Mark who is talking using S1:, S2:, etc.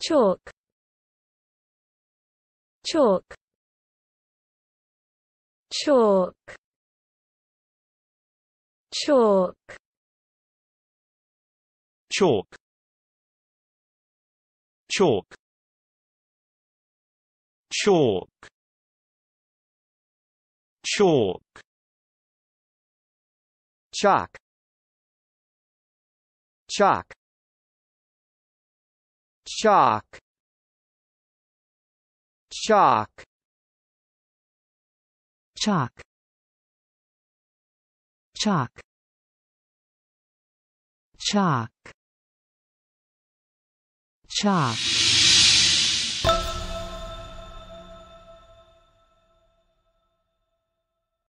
S1: chalk chalk chalk chalk chalk chalk chalk chalk chalk chalk shock Chalk. chalk chalk chalk chalk